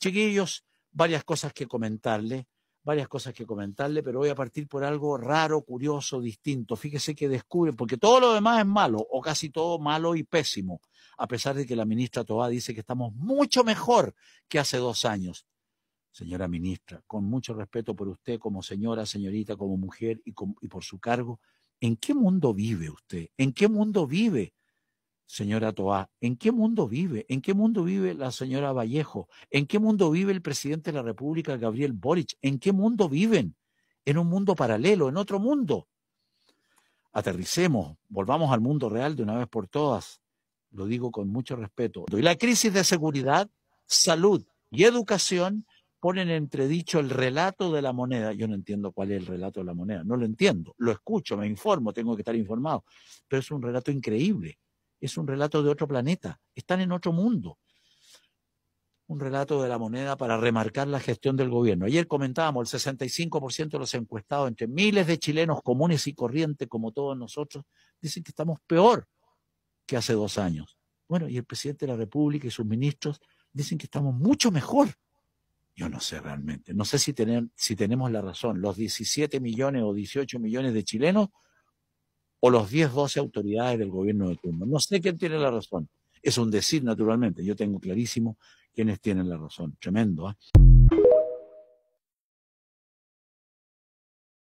Chiquillos, varias cosas que comentarle, varias cosas que comentarle, pero voy a partir por algo raro, curioso, distinto. Fíjese que descubre, porque todo lo demás es malo, o casi todo malo y pésimo, a pesar de que la ministra Toá dice que estamos mucho mejor que hace dos años. Señora ministra, con mucho respeto por usted como señora, señorita, como mujer y por su cargo, ¿en qué mundo vive usted? ¿En qué mundo vive? señora Toá, ¿en qué mundo vive? ¿En qué mundo vive la señora Vallejo? ¿En qué mundo vive el presidente de la República, Gabriel Boric? ¿En qué mundo viven? En un mundo paralelo, en otro mundo. Aterricemos, volvamos al mundo real de una vez por todas. Lo digo con mucho respeto. Y la crisis de seguridad, salud y educación ponen entredicho el relato de la moneda. Yo no entiendo cuál es el relato de la moneda, no lo entiendo, lo escucho, me informo, tengo que estar informado, pero es un relato increíble es un relato de otro planeta, están en otro mundo. Un relato de la moneda para remarcar la gestión del gobierno. Ayer comentábamos, el 65% de los encuestados, entre miles de chilenos comunes y corrientes como todos nosotros, dicen que estamos peor que hace dos años. Bueno, y el presidente de la República y sus ministros dicen que estamos mucho mejor. Yo no sé realmente, no sé si, si tenemos la razón. Los 17 millones o 18 millones de chilenos o los 10, 12 autoridades del gobierno de Tumba No sé quién tiene la razón. Es un decir, naturalmente. Yo tengo clarísimo quiénes tienen la razón. Tremendo. ¿eh?